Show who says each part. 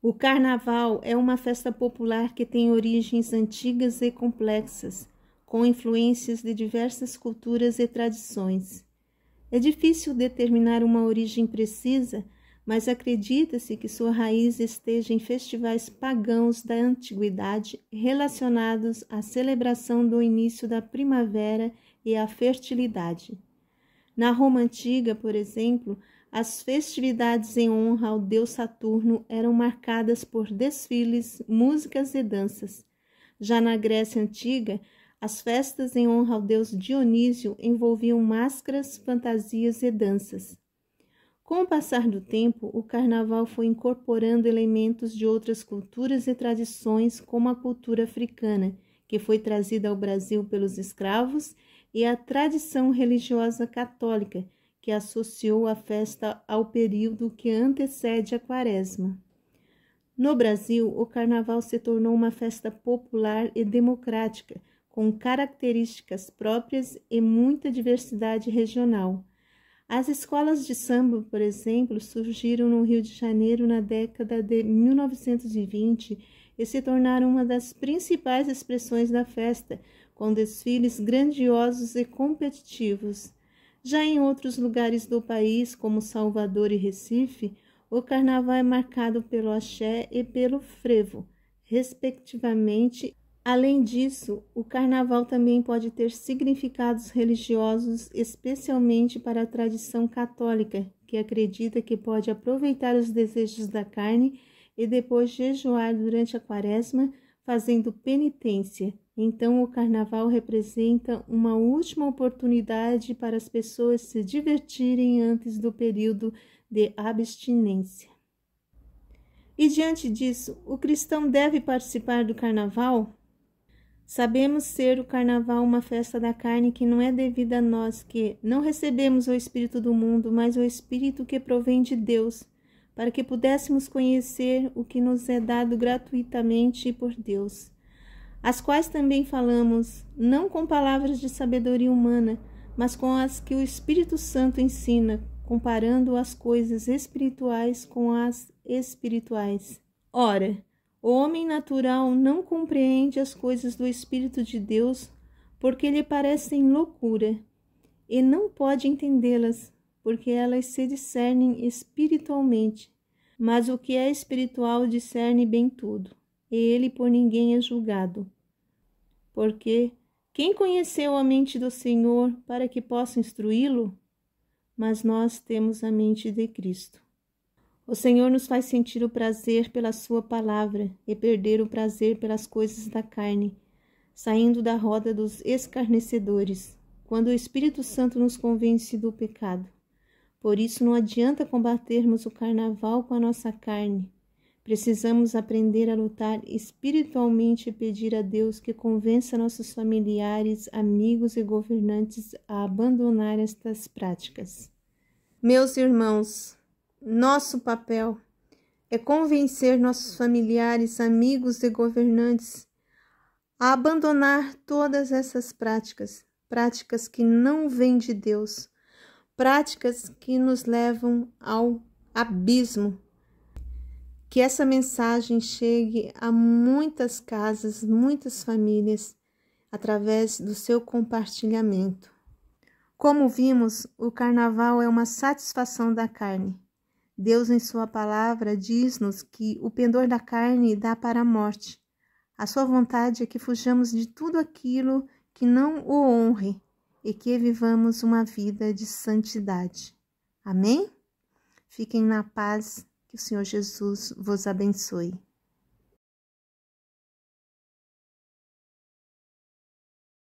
Speaker 1: O carnaval é uma festa popular que tem origens antigas e complexas, com influências de diversas culturas e tradições. É difícil determinar uma origem precisa, mas acredita-se que sua raiz esteja em festivais pagãos da antiguidade relacionados à celebração do início da primavera e à fertilidade. Na Roma antiga, por exemplo, as festividades em honra ao deus Saturno eram marcadas por desfiles, músicas e danças. Já na Grécia Antiga, as festas em honra ao deus Dionísio envolviam máscaras, fantasias e danças. Com o passar do tempo, o carnaval foi incorporando elementos de outras culturas e tradições, como a cultura africana, que foi trazida ao Brasil pelos escravos, e a tradição religiosa católica, que associou a festa ao período que antecede a quaresma. No Brasil, o carnaval se tornou uma festa popular e democrática, com características próprias e muita diversidade regional. As escolas de samba, por exemplo, surgiram no Rio de Janeiro na década de 1920 e se tornaram uma das principais expressões da festa, com desfiles grandiosos e competitivos. Já em outros lugares do país, como Salvador e Recife, o carnaval é marcado pelo axé e pelo frevo, respectivamente. Além disso, o carnaval também pode ter significados religiosos, especialmente para a tradição católica, que acredita que pode aproveitar os desejos da carne e depois jejuar durante a quaresma, fazendo penitência, então, o carnaval representa uma última oportunidade para as pessoas se divertirem antes do período de abstinência. E diante disso, o cristão deve participar do carnaval? Sabemos ser o carnaval uma festa da carne que não é devida a nós, que não recebemos o Espírito do mundo, mas o Espírito que provém de Deus, para que pudéssemos conhecer o que nos é dado gratuitamente por Deus as quais também falamos, não com palavras de sabedoria humana, mas com as que o Espírito Santo ensina, comparando as coisas espirituais com as espirituais. Ora, o homem natural não compreende as coisas do Espírito de Deus porque lhe parecem loucura, e não pode entendê-las, porque elas se discernem espiritualmente. Mas o que é espiritual discerne bem tudo. E ele por ninguém é julgado. Porque quem conheceu a mente do Senhor para que possa instruí-lo? Mas nós temos a mente de Cristo. O Senhor nos faz sentir o prazer pela Sua palavra e perder o prazer pelas coisas da carne, saindo da roda dos escarnecedores, quando o Espírito Santo nos convence do pecado. Por isso, não adianta combatermos o carnaval com a nossa carne, Precisamos aprender a lutar espiritualmente e pedir a Deus que convença nossos familiares, amigos e governantes a abandonar estas práticas. Meus irmãos, nosso papel é convencer nossos familiares, amigos e governantes a abandonar todas essas práticas, práticas que não vêm de Deus, práticas que nos levam ao abismo que essa mensagem chegue a muitas casas, muitas famílias, através do seu compartilhamento. Como vimos, o carnaval é uma satisfação da carne. Deus, em Sua palavra, diz-nos que o pendor da carne dá para a morte. A Sua vontade é que fujamos de tudo aquilo que não o honre e que vivamos uma vida de santidade. Amém? Fiquem na paz que o Senhor Jesus vos abençoe.